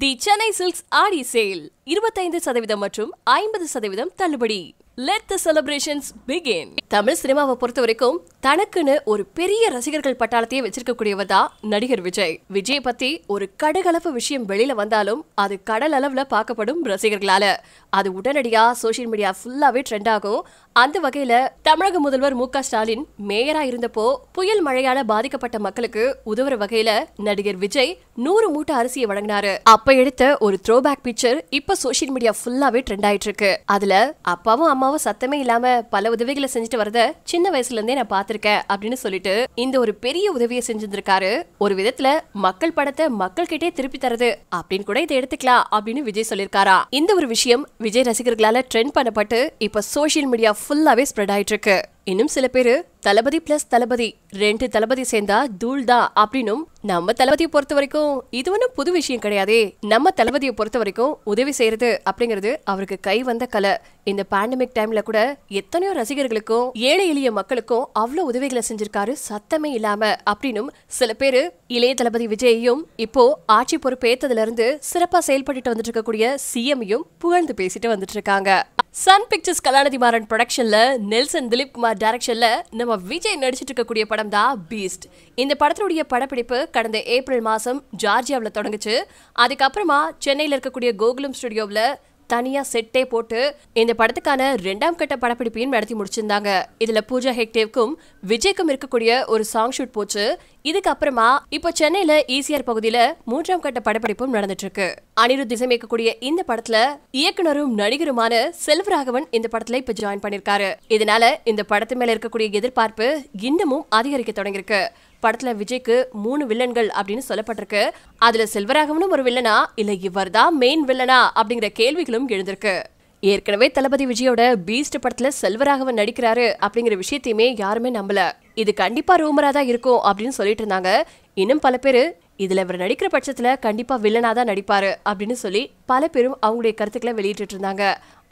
தி Chennai silks Aadi sale இருபத்தைந்து சதவீதம் மற்றும் ஐம்பது சதவீதம் தள்ளுபடி let the celebrations begin Tamil சினிமாவை பொறுத்த வரைக்கும் தனக்குன்னு ஒரு பெரிய ரசிகர்கள் பட்டாளத்தையே வச்சிருக்கக்கூடியவர் தான் நடிகர் விஜய் விஜய் பத்தி ஒரு கடகலப்பு விஷயம் வெளியில வந்தாலும் அது கடல் அளவுல பார்க்கப்படும் ரசிகர்களால அது உடனடியா சோசியல் மீடியா ஃபுல்லாவே ட்ரெண்ட் ஆகும் அந்த வகையில தமிழக முதல்வர் மு ஸ்டாலின் மேயரா இருந்தப்போ புயல் மழையால பாதிக்கப்பட்ட மக்களுக்கு உதவுற வகையில நடிகர் விஜய் நூறு மூட்டை அரிசியை வழங்கினாரு அப்ப எடுத்த ஒரு த்ரோ பேக் பிக்சர் இப்ப சோசியல் மீடியா ஃபுல்லாவே ட்ரெண்ட் ஆயிட்டு இருக்கு அதுல அப்பாவும் அம்மா அம்மாவும் சத்தமே இல்லாம பல உதவிகளை செஞ்சுட்டு வரத சின்ன வயசுல இருந்தே நான் பாத்திருக்கேன் அப்படின்னு சொல்லிட்டு இந்த ஒரு பெரிய உதவியை செஞ்சிருந்திருக்காரு ஒரு விதத்துல மக்கள் படத்தை மக்கள் கிட்டே திருப்பி தரது அப்படின்னு கூட இதை எடுத்துக்கலாம் அப்படின்னு விஜய் சொல்லிருக்காரா இந்த ஒரு விஷயம் விஜய் ரசிகர்களால ட்ரெண்ட் பண்ணப்பட்டு இப்ப சோசியல் மீடியா ஃபுல்லாவே ஸ்ப்ரெட் ஆயிட்டு இருக்கு இன்னும் சில பேரு தளபதி பிளஸ் தளபதி ரெண்டு தளபதி சேர்ந்தா தூள்தா அப்படின்னும் நம்ம தளபதியை பொறுத்த வரைக்கும் இது ஒன்றும் புது விஷயம் கிடையாதே நம்ம தளபதியை பொறுத்த வரைக்கும் உதவி செய்யறது அப்படிங்கிறது அவருக்கு கை வந்த கலை இந்த பேண்டமிக் டைம்ல கூட எத்தனையோ ரசிகர்களுக்கும் ஏழை எளிய மக்களுக்கும் அவ்வளோ உதவிகளை செஞ்சிருக்காரு சத்தமே இல்லாம அப்படின்னும் சில பேரு இளைய தளபதி விஜயையும் இப்போ ஆட்சி பொறுப்பேற்றதுல இருந்து சிறப்பா செயல்பட்டு வந்துட்டு இருக்கக்கூடிய சிஎம்யும் புகழ்ந்து பேசிட்டு வந்துட்டு இருக்காங்க சன் பிக்சர்ஸ் கலாநிதி மாறன் ப்ரொடக்ஷன்ல நெல்சன் திலீப் குமார் டைரக்ஷன்ல நம்ம விஜய் நடிச்சிட்டு இருக்கக்கூடிய படம் தான் பீஸ்ட் இந்த படத்தினுடைய படப்பிடிப்பு கடந்த ஏப்ரல் மாசம் ஜார்ஜியாவில் தொடங்குச்சு அதுக்கப்புறமா சென்னையில் இருக்கக்கூடிய கோகுலம் ஸ்டுடியோவில் தனியா செட்டே போட்டு இந்த படத்துக்கான ரெண்டாம் கட்ட படப்பிடிப்பையும் நடத்தி முடிச்சிருந்தாங்க இதுல பூஜா ஹெக்டேவ்க்கும் விஜய்க்கும் இருக்கக்கூடிய ஒரு சாங் ஷூட் போச்சு இதுக்கப்புறமா இப்போ சென்னையில ஈசிஆர் பகுதியில மூன்றாம் கட்ட படப்பிடிப்பும் நடந்துட்டு இருக்கு அனிருத் இசையமைக்கக்கூடிய இந்த படத்துல இயக்குனரும் நடிகருமான செல்வராகவன் இந்த படத்துல இப்ப ஜாயின் பண்ணிருக்காரு இதனால இந்த படத்து மேல இருக்கக்கூடிய எதிர்பார்ப்பு இன்னமும் அதிகரிக்க தொடங்கியிருக்கு படத்துல விஜய்க்கு மூணு வில்லன்கள் அப்படின்னு சொல்லப்பட்டிருக்கு அதுல செல்வராகவனும் ஒரு வில்லனா இல்ல இவர் தான் மெயின் வில்லனா அப்படிங்கிற கேள்விகளும் எழுந்திருக்கு ஏற்கனவே தளபதி விஜயோட பீஸ்ட் படத்துல செல்வராகவன் நடிக்கிறாரு அப்படிங்கிற விஷயத்தையுமே யாருமே நம்பல இது கண்டிப்பா ரூமரா தான் இருக்கும் அப்படின்னு சொல்லிட்டு இருந்தாங்க இன்னும் பல பேர் இதுல இவர் நடிக்கிற பட்சத்துல கண்டிப்பா வில்லனா தான் நடிப்பாரு அப்படின்னு சொல்லி பல பேரும் அவங்களுடைய கருத்துக்களை வெளியிட்டு இருந்தாங்க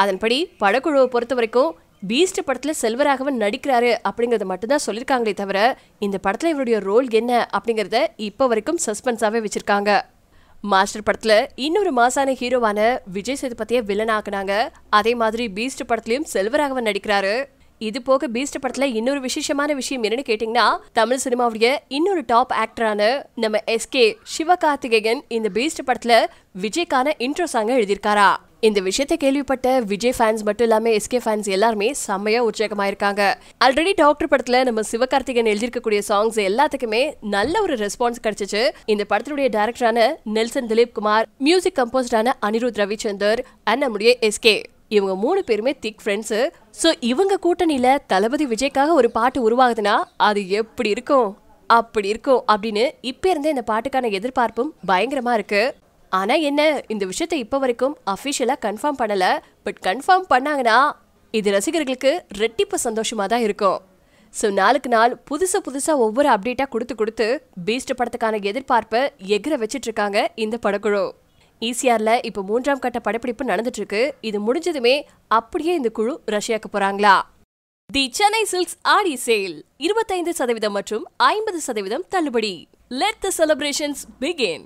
அதன்படி படக்குழுவை பொறுத்த வரைக்கும் பீஸ்ட் படத்துல செல்வராகவன் நடிக்கிறாரு அப்படிங்கறத மட்டும்தான் சொல்லியிருக்காங்களே தவிர இந்த படத்துல இவருடைய ரோல் என்ன அப்படிங்கறத இப்போ வரைக்கும் சஸ்பென்ஸாவே வச்சிருக்காங்க மாஸ்டர் படத்துல இன்னொரு மாசான ஹீரோவான விஜய் சேதுபதியை வில்லன் ஆக்குனாங்க அதே மாதிரி பீஸ்ட் படத்துலயும் செல்வராகவன் நடிக்கிறாரு இது போக பீஸ்ட் படத்துல இன்னொரு விசேஷமான விஷயம் என்னன்னு கேட்டீங்கன்னா தமிழ் சினிமாவுடைய இன்னொரு டாப் ஆக்டரான நம்ம எஸ்கே சிவகார்த்திகேயன் இந்த பீஸ்ட் படத்துல விஜய்க்கான இன்ட்ரோ சாங்க எழுதியிருக்காரா இந்த விஷயத்தை கேள்விப்பட்ட விஜய் ஃபேன்ஸ் மட்டும் இல்லாமல் எஸ்கே ஃபேன்ஸ் எல்லாருமே செம்மையா உற்சாகமாக இருக்காங்க ஆல்ரெடி டாக்டர் படத்தில் நம்ம சிவகார்த்திகன் எழுதியிருக்கக்கூடிய சாங்ஸ் எல்லாத்துக்குமே நல்ல ஒரு ரெஸ்பான்ஸ் கிடைச்சிச்சு இந்த படத்தினுடைய டேரக்டரான நெல்சன் திலீப் குமார் மியூசிக் கம்போஸ்டான அனிருத் ரவிச்சந்தர் அண்ட் நம்முடைய எஸ்கே இவங்க மூணு பேருமே திக் ஃப்ரெண்ட்ஸு ஸோ இவங்க கூட்டணியில் தளபதி விஜய்க்காக ஒரு பாட்டு உருவாகுதுன்னா அது எப்படி இருக்கும் அப்படி இருக்கும் அப்படின்னு இப்போ இருந்தே இந்த பாட்டுக்கான எதிர்பார்ப்பும் பயங்கரமா இருக்கு ஆனால் என்ன இந்த விஷயத்தை இப்போ வரைக்கும் அஃபிஷியலாக கன்ஃபார்ம் பண்ணலை பட் கன்ஃபார்ம் பண்ணாங்கன்னா இது ரசிகர்களுக்கு ரெட்டிப்பு சந்தோஷமாக தான் இருக்கும் ஸோ நாளுக்கு நாள் புதுசு புதுசாக ஒவ்வொரு அப்டேட்டாக கொடுத்து கொடுத்து பீஸ்ட் படத்துக்கான எதிர்பார்ப்பை எகிர வச்சிட்டு இருக்காங்க இந்த படக்குழு ஈசிஆரில் e இப்போ மூன்றாம் கட்ட படப்பிடிப்பு நடந்துட்டுருக்கு இது முடிஞ்சதுமே அப்படியே இந்த குழு ரஷ்யாவுக்கு போகிறாங்களா the Chennai silks Aadi sale இருபத்தைந்து சதவீதம் மற்றும் ஐம்பது சதவீதம் தள்ளுபடி லெட் த செலிப்ரேஷன்ஸ் பிகின்